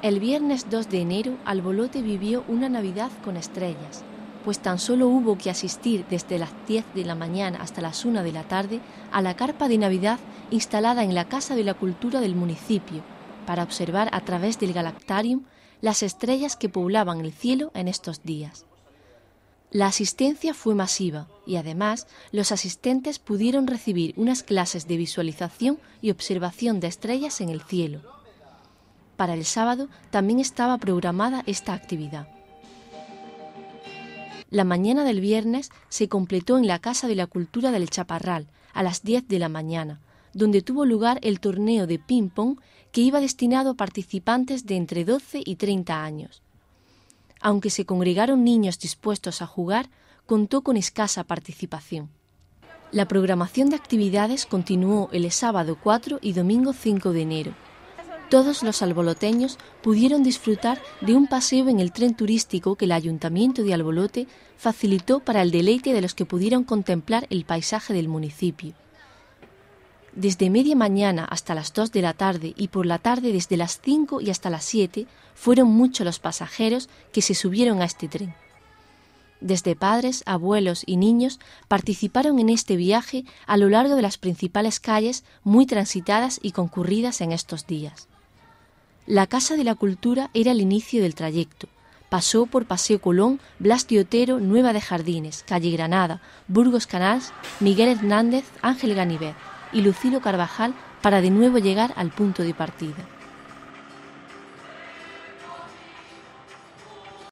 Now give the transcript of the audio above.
El viernes 2 de enero, Albolote vivió una Navidad con estrellas, pues tan solo hubo que asistir desde las 10 de la mañana hasta las 1 de la tarde a la carpa de Navidad instalada en la Casa de la Cultura del municipio, para observar a través del Galactarium las estrellas que poblaban el cielo en estos días. La asistencia fue masiva y además los asistentes pudieron recibir unas clases de visualización y observación de estrellas en el cielo para el sábado también estaba programada esta actividad. La mañana del viernes se completó en la Casa de la Cultura del Chaparral a las 10 de la mañana, donde tuvo lugar el torneo de ping-pong que iba destinado a participantes de entre 12 y 30 años. Aunque se congregaron niños dispuestos a jugar, contó con escasa participación. La programación de actividades continuó el sábado 4 y domingo 5 de enero, todos los alboloteños pudieron disfrutar de un paseo en el tren turístico que el Ayuntamiento de Albolote facilitó para el deleite de los que pudieron contemplar el paisaje del municipio. Desde media mañana hasta las 2 de la tarde y por la tarde desde las 5 y hasta las 7 fueron muchos los pasajeros que se subieron a este tren. Desde padres, abuelos y niños participaron en este viaje a lo largo de las principales calles muy transitadas y concurridas en estos días. La Casa de la Cultura era el inicio del trayecto. Pasó por Paseo Colón, Blas Otero, Nueva de Jardines, Calle Granada, Burgos Canals, Miguel Hernández, Ángel Ganivet y Lucilo Carvajal para de nuevo llegar al punto de partida.